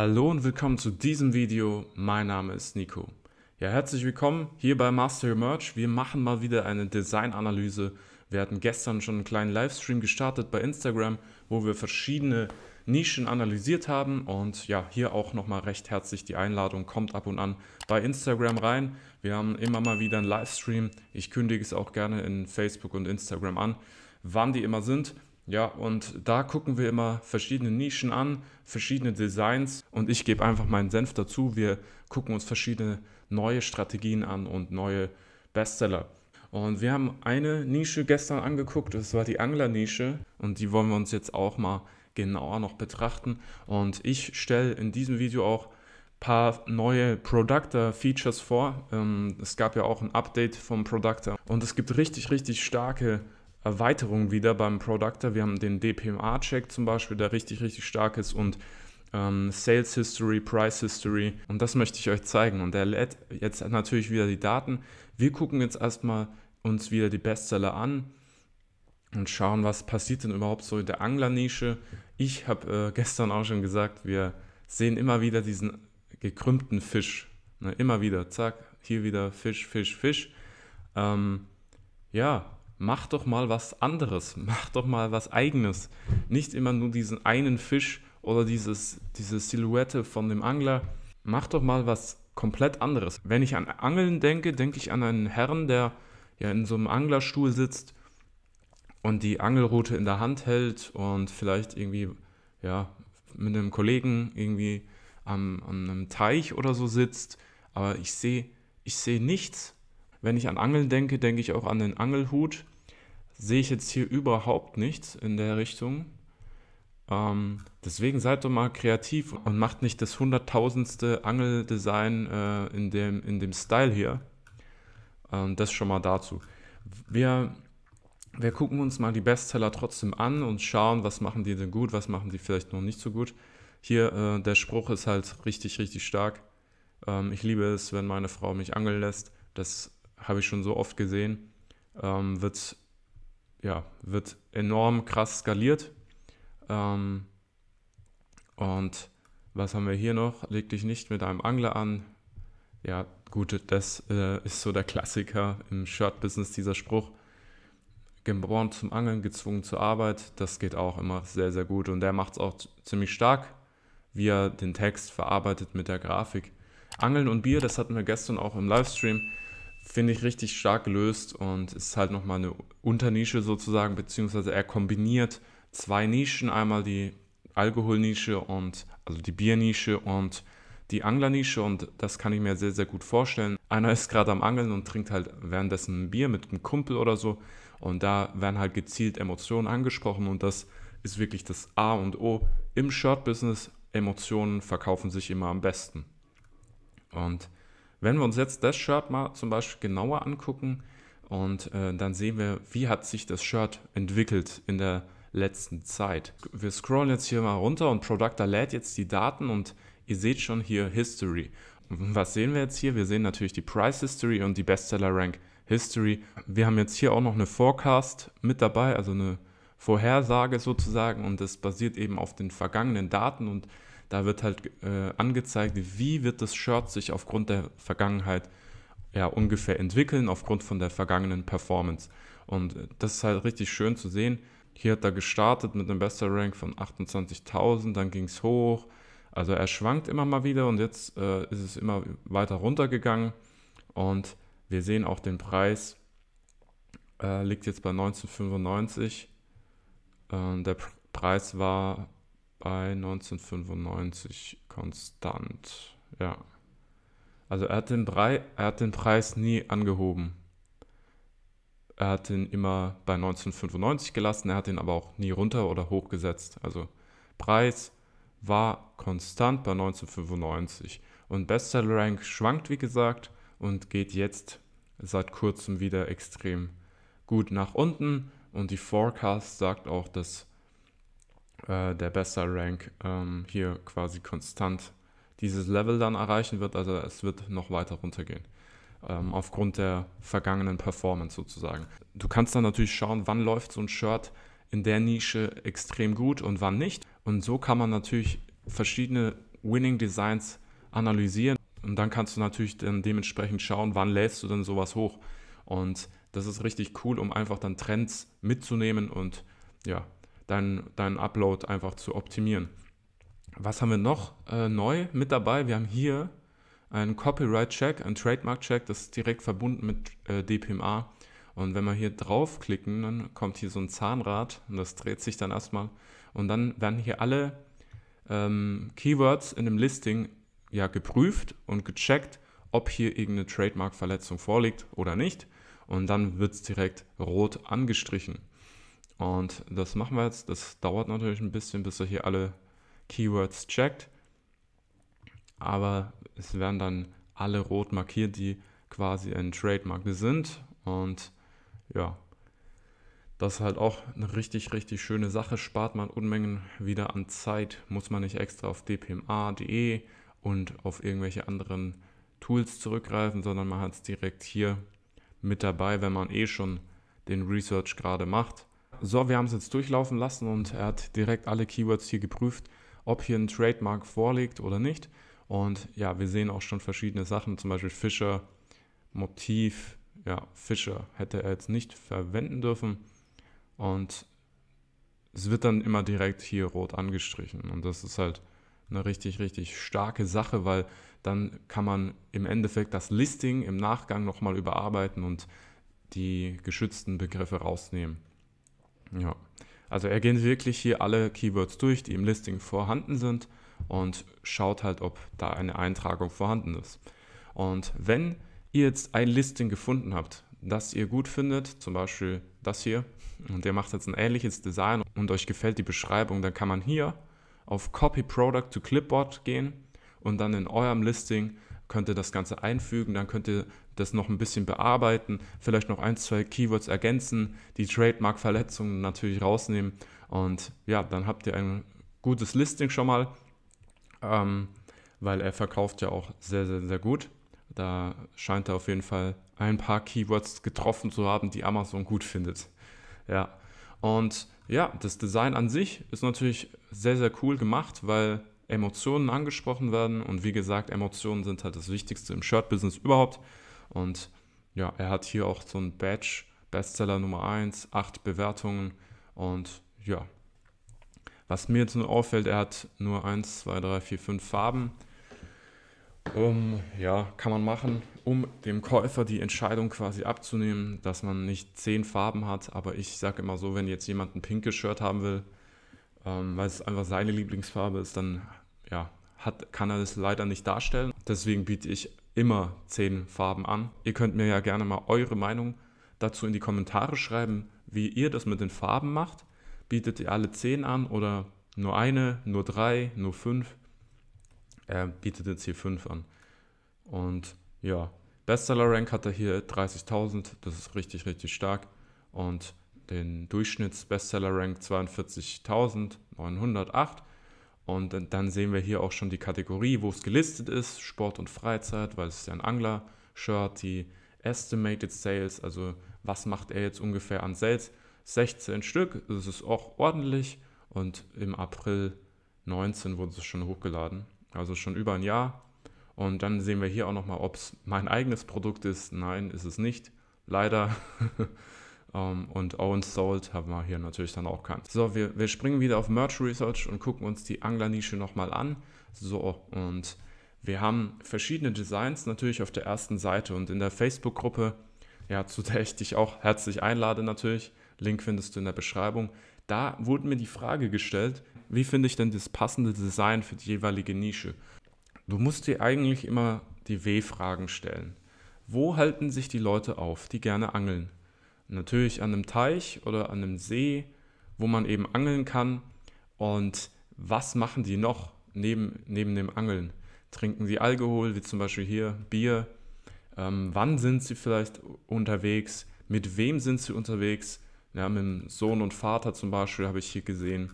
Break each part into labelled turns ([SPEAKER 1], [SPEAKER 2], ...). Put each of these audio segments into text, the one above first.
[SPEAKER 1] Hallo und willkommen zu diesem Video. Mein Name ist Nico. Ja, herzlich willkommen hier bei Master Merch. Wir machen mal wieder eine Designanalyse. Wir hatten gestern schon einen kleinen Livestream gestartet bei Instagram, wo wir verschiedene Nischen analysiert haben. Und ja, hier auch nochmal recht herzlich die Einladung. Kommt ab und an bei Instagram rein. Wir haben immer mal wieder einen Livestream. Ich kündige es auch gerne in Facebook und Instagram an, wann die immer sind. Ja, und da gucken wir immer verschiedene Nischen an, verschiedene Designs und ich gebe einfach meinen Senf dazu. Wir gucken uns verschiedene neue Strategien an und neue Bestseller. Und wir haben eine Nische gestern angeguckt, das war die Angler-Nische und die wollen wir uns jetzt auch mal genauer noch betrachten. Und ich stelle in diesem Video auch ein paar neue Productor-Features vor. Ähm, es gab ja auch ein Update vom Productor und es gibt richtig, richtig starke Erweiterungen wieder beim Productor. Wir haben den DPMA-Check zum Beispiel, der richtig, richtig stark ist und ähm, Sales History, Price History. Und das möchte ich euch zeigen. Und er lädt jetzt natürlich wieder die Daten. Wir gucken jetzt erstmal uns wieder die Bestseller an und schauen, was passiert denn überhaupt so in der Anglernische. Ich habe äh, gestern auch schon gesagt, wir sehen immer wieder diesen gekrümmten Fisch. Ne, immer wieder, zack, hier wieder Fisch, Fisch, Fisch. Ähm, ja, mach doch mal was anderes, mach doch mal was eigenes. Nicht immer nur diesen einen Fisch oder dieses, diese Silhouette von dem Angler. Mach doch mal was komplett anderes. Wenn ich an Angeln denke, denke ich an einen Herrn, der ja in so einem Anglerstuhl sitzt und die Angelrute in der Hand hält und vielleicht irgendwie ja mit einem Kollegen irgendwie am, an einem Teich oder so sitzt. Aber ich sehe ich sehe nichts. Wenn ich an Angeln denke, denke ich auch an den Angelhut. Sehe ich jetzt hier überhaupt nichts in der Richtung. Ähm, deswegen seid doch mal kreativ und macht nicht das hunderttausendste Angeldesign äh, in, dem, in dem Style hier. Ähm, das schon mal dazu. Wir, wir gucken uns mal die Bestseller trotzdem an und schauen, was machen die denn gut, was machen die vielleicht noch nicht so gut. Hier, äh, der Spruch ist halt richtig, richtig stark. Ähm, ich liebe es, wenn meine Frau mich angeln lässt. Das habe ich schon so oft gesehen, ähm, wird, ja, wird enorm krass skaliert. Ähm, und was haben wir hier noch? Leg dich nicht mit einem Angler an. Ja, gut, das äh, ist so der Klassiker im Shirt-Business, dieser Spruch. Geboren zum Angeln, gezwungen zur Arbeit, das geht auch immer sehr, sehr gut. Und der macht es auch ziemlich stark, wie er den Text verarbeitet mit der Grafik. Angeln und Bier, das hatten wir gestern auch im Livestream finde ich richtig stark gelöst und ist halt nochmal eine Unternische sozusagen, beziehungsweise er kombiniert zwei Nischen, einmal die Alkoholnische und also die Biernische und die Anglernische und das kann ich mir sehr, sehr gut vorstellen. Einer ist gerade am Angeln und trinkt halt währenddessen ein Bier mit einem Kumpel oder so und da werden halt gezielt Emotionen angesprochen und das ist wirklich das A und O im Shirt-Business. Emotionen verkaufen sich immer am besten. Und wenn wir uns jetzt das Shirt mal zum Beispiel genauer angucken und äh, dann sehen wir, wie hat sich das Shirt entwickelt in der letzten Zeit. Wir scrollen jetzt hier mal runter und Producta lädt jetzt die Daten und ihr seht schon hier History. Was sehen wir jetzt hier? Wir sehen natürlich die Price History und die Bestseller Rank History. Wir haben jetzt hier auch noch eine Forecast mit dabei, also eine Vorhersage sozusagen und das basiert eben auf den vergangenen Daten und da wird halt äh, angezeigt, wie wird das Shirt sich aufgrund der Vergangenheit ja, ungefähr entwickeln, aufgrund von der vergangenen Performance. Und äh, das ist halt richtig schön zu sehen. Hier hat er gestartet mit einem Bester Rank von 28.000, dann ging es hoch. Also er schwankt immer mal wieder und jetzt äh, ist es immer weiter runtergegangen. Und wir sehen auch den Preis äh, liegt jetzt bei 1995. Äh, der Preis war bei 1995 konstant. Ja. Also er hat den, Brei, er hat den Preis nie angehoben. Er hat ihn immer bei 1995 gelassen, er hat ihn aber auch nie runter oder hochgesetzt. Also Preis war konstant bei 1995. Und Bestseller Rank schwankt, wie gesagt, und geht jetzt seit kurzem wieder extrem gut nach unten. Und die Forecast sagt auch, dass äh, der bester Rank ähm, hier quasi konstant dieses Level dann erreichen wird. Also es wird noch weiter runtergehen. Ähm, aufgrund der vergangenen Performance sozusagen. Du kannst dann natürlich schauen, wann läuft so ein Shirt in der Nische extrem gut und wann nicht. Und so kann man natürlich verschiedene Winning Designs analysieren. Und dann kannst du natürlich dann dementsprechend schauen, wann lädst du denn sowas hoch. Und das ist richtig cool, um einfach dann Trends mitzunehmen und ja, deinen dein Upload einfach zu optimieren. Was haben wir noch äh, neu mit dabei? Wir haben hier einen Copyright-Check, einen Trademark-Check, das ist direkt verbunden mit äh, DPMA. Und wenn wir hier draufklicken, dann kommt hier so ein Zahnrad und das dreht sich dann erstmal. Und dann werden hier alle ähm, Keywords in dem Listing ja geprüft und gecheckt, ob hier irgendeine Trademark-Verletzung vorliegt oder nicht. Und dann wird es direkt rot angestrichen. Und das machen wir jetzt. Das dauert natürlich ein bisschen, bis ihr hier alle Keywords checkt. Aber es werden dann alle rot markiert, die quasi ein Trademark sind. Und ja, das ist halt auch eine richtig, richtig schöne Sache. Spart man Unmengen wieder an Zeit. Muss man nicht extra auf dpma.de und auf irgendwelche anderen Tools zurückgreifen, sondern man hat es direkt hier mit dabei, wenn man eh schon den Research gerade macht. So, wir haben es jetzt durchlaufen lassen und er hat direkt alle Keywords hier geprüft, ob hier ein Trademark vorliegt oder nicht. Und ja, wir sehen auch schon verschiedene Sachen, zum Beispiel Fischer, Motiv, ja, Fischer hätte er jetzt nicht verwenden dürfen. Und es wird dann immer direkt hier rot angestrichen. Und das ist halt eine richtig, richtig starke Sache, weil dann kann man im Endeffekt das Listing im Nachgang nochmal überarbeiten und die geschützten Begriffe rausnehmen. Ja, also er geht wirklich hier alle Keywords durch, die im Listing vorhanden sind und schaut halt, ob da eine Eintragung vorhanden ist. Und wenn ihr jetzt ein Listing gefunden habt, das ihr gut findet, zum Beispiel das hier, und der macht jetzt ein ähnliches Design und euch gefällt die Beschreibung, dann kann man hier auf Copy Product to Clipboard gehen und dann in eurem Listing könnte das Ganze einfügen, dann könnt ihr das noch ein bisschen bearbeiten, vielleicht noch ein, zwei Keywords ergänzen, die Trademark-Verletzungen natürlich rausnehmen und ja, dann habt ihr ein gutes Listing schon mal, ähm, weil er verkauft ja auch sehr, sehr, sehr gut. Da scheint er auf jeden Fall ein paar Keywords getroffen zu haben, die Amazon gut findet. Ja, und ja, das Design an sich ist natürlich sehr, sehr cool gemacht, weil Emotionen angesprochen werden. Und wie gesagt, Emotionen sind halt das Wichtigste im Shirt-Business überhaupt. Und ja, er hat hier auch so ein Badge, Bestseller Nummer 1, 8 Bewertungen. Und ja, was mir jetzt nur auffällt, er hat nur 1, 2, 3, 4, 5 Farben. Um, ja, kann man machen, um dem Käufer die Entscheidung quasi abzunehmen, dass man nicht 10 Farben hat. Aber ich sage immer so, wenn jetzt jemand ein pinkes Shirt haben will, ähm, weil es einfach seine Lieblingsfarbe ist, dann ja, hat, kann er das leider nicht darstellen. Deswegen biete ich immer zehn Farben an. Ihr könnt mir ja gerne mal eure Meinung dazu in die Kommentare schreiben, wie ihr das mit den Farben macht. Bietet ihr alle zehn an oder nur eine, nur drei, nur fünf? Er bietet jetzt hier fünf an. Und ja, Bestseller-Rank hat er hier 30.000, das ist richtig, richtig stark. Und den Durchschnitts-Bestseller-Rank 42.908. Und dann sehen wir hier auch schon die Kategorie, wo es gelistet ist, Sport und Freizeit, weil es ist ja ein Angler-Shirt, die Estimated Sales, also was macht er jetzt ungefähr an Sales? 16 Stück, das ist auch ordentlich und im April 19 wurde es schon hochgeladen, also schon über ein Jahr. Und dann sehen wir hier auch nochmal, ob es mein eigenes Produkt ist. Nein, ist es nicht, leider. Um, ähm, und Owen Sold haben wir hier natürlich dann auch keinen. So, wir, wir springen wieder auf Merch Research und gucken uns die Anglernische nochmal an. So, und wir haben verschiedene Designs natürlich auf der ersten Seite und in der Facebook-Gruppe, ja, zu der ich dich auch herzlich einlade natürlich. Link findest du in der Beschreibung. Da wurde mir die Frage gestellt, wie finde ich denn das passende Design für die jeweilige Nische? Du musst dir eigentlich immer die W-Fragen stellen. Wo halten sich die Leute auf, die gerne angeln? natürlich an einem Teich oder an einem See, wo man eben angeln kann. Und was machen die noch neben, neben dem Angeln? Trinken sie Alkohol, wie zum Beispiel hier Bier? Ähm, wann sind sie vielleicht unterwegs? Mit wem sind sie unterwegs? Ja, mit dem Sohn und Vater zum Beispiel habe ich hier gesehen.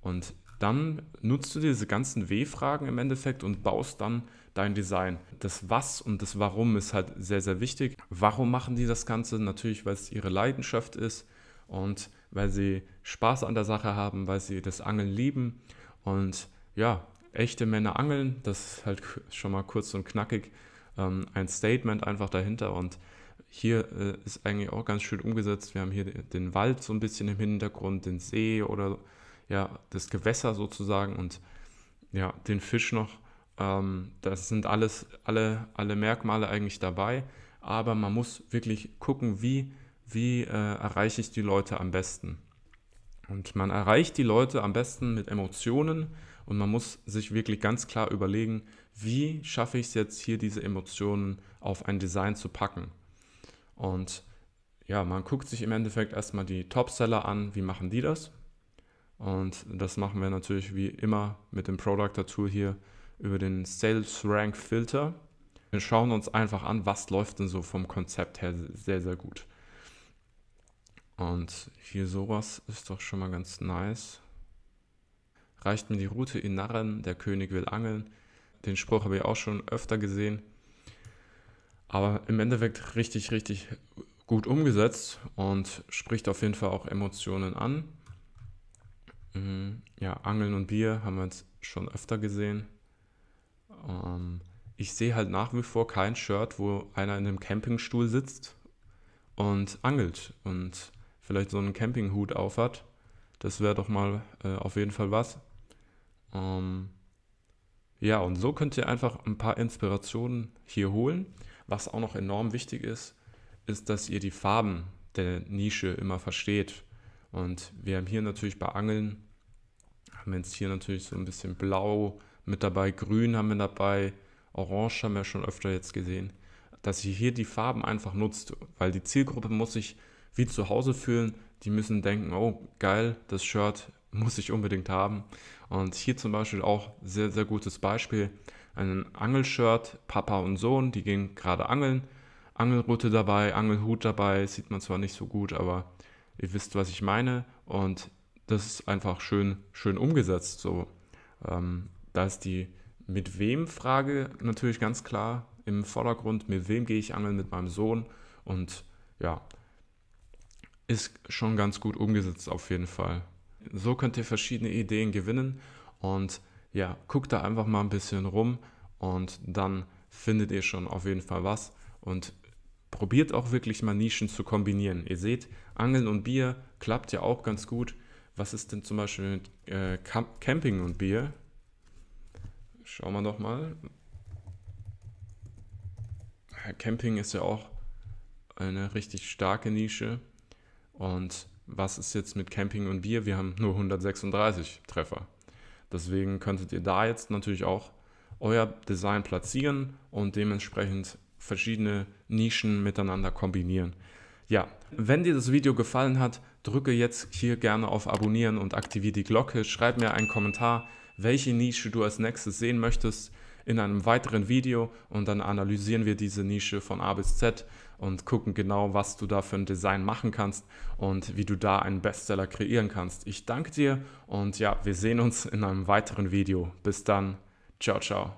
[SPEAKER 1] Und dann nutzt du diese ganzen W-Fragen im Endeffekt und baust dann dein Design. Das Was und das Warum ist halt sehr, sehr wichtig. Warum machen die das Ganze? Natürlich, weil es ihre Leidenschaft ist und weil sie Spaß an der Sache haben, weil sie das Angeln lieben. Und ja, echte Männer angeln, das ist halt schon mal kurz und knackig ähm, ein Statement einfach dahinter. Und hier äh, ist eigentlich auch ganz schön umgesetzt. Wir haben hier den Wald so ein bisschen im Hintergrund, den See oder ja, das Gewässer sozusagen und ja, den Fisch noch ähm, das sind alles, alle, alle Merkmale eigentlich dabei, aber man muss wirklich gucken, wie, wie äh, erreiche ich die Leute am besten. Und man erreicht die Leute am besten mit Emotionen und man muss sich wirklich ganz klar überlegen, wie schaffe ich es jetzt hier, diese Emotionen auf ein Design zu packen. Und ja, man guckt sich im Endeffekt erstmal die Topseller an, wie machen die das. Und das machen wir natürlich wie immer mit dem Product Tool hier über den Sales Rank Filter. Wir schauen uns einfach an, was läuft denn so vom Konzept her sehr, sehr gut. Und hier sowas ist doch schon mal ganz nice. Reicht mir die Route in Narren, der König will angeln. Den Spruch habe ich auch schon öfter gesehen. Aber im Endeffekt richtig, richtig gut umgesetzt und spricht auf jeden Fall auch Emotionen an. Mhm, ja, Angeln und Bier haben wir jetzt schon öfter gesehen. Ähm, ich sehe halt nach wie vor kein Shirt, wo einer in einem Campingstuhl sitzt und angelt und vielleicht so einen Campinghut auf hat. Das wäre doch mal äh, auf jeden Fall was. Ähm, ja, und so könnt ihr einfach ein paar Inspirationen hier holen. Was auch noch enorm wichtig ist, ist, dass ihr die Farben der Nische immer versteht. Und wir haben hier natürlich bei Angeln, haben jetzt hier natürlich so ein bisschen blau, mit dabei, grün haben wir dabei, orange haben wir schon öfter jetzt gesehen, dass ihr hier die Farben einfach nutzt, weil die Zielgruppe muss sich wie zu Hause fühlen, die müssen denken, oh geil, das Shirt muss ich unbedingt haben. Und hier zum Beispiel auch sehr, sehr gutes Beispiel, ein Angelshirt, Papa und Sohn, die gehen gerade angeln, Angelrute dabei, Angelhut dabei, sieht man zwar nicht so gut, aber ihr wisst, was ich meine und das ist einfach schön, schön umgesetzt so. Ähm, da ist die Mit wem-Frage natürlich ganz klar im Vordergrund. Mit wem gehe ich angeln? Mit meinem Sohn. Und ja, ist schon ganz gut umgesetzt auf jeden Fall. So könnt ihr verschiedene Ideen gewinnen und ja, guckt da einfach mal ein bisschen rum und dann findet ihr schon auf jeden Fall was und probiert auch wirklich mal Nischen zu kombinieren. Ihr seht, Angeln und Bier klappt ja auch ganz gut. Was ist denn zum Beispiel mit äh, Camping und Bier? Schauen wir doch mal. Camping ist ja auch eine richtig starke Nische. Und was ist jetzt mit Camping und Bier? Wir haben nur 136 Treffer. Deswegen könntet ihr da jetzt natürlich auch euer Design platzieren und dementsprechend verschiedene Nischen miteinander kombinieren. Ja, wenn dir das Video gefallen hat, drücke jetzt hier gerne auf Abonnieren und aktiviere die Glocke. Schreib mir einen Kommentar welche Nische du als nächstes sehen möchtest in einem weiteren Video und dann analysieren wir diese Nische von A bis Z und gucken genau, was du da für ein Design machen kannst und wie du da einen Bestseller kreieren kannst. Ich danke dir und ja, wir sehen uns in einem weiteren Video. Bis dann. Ciao, ciao.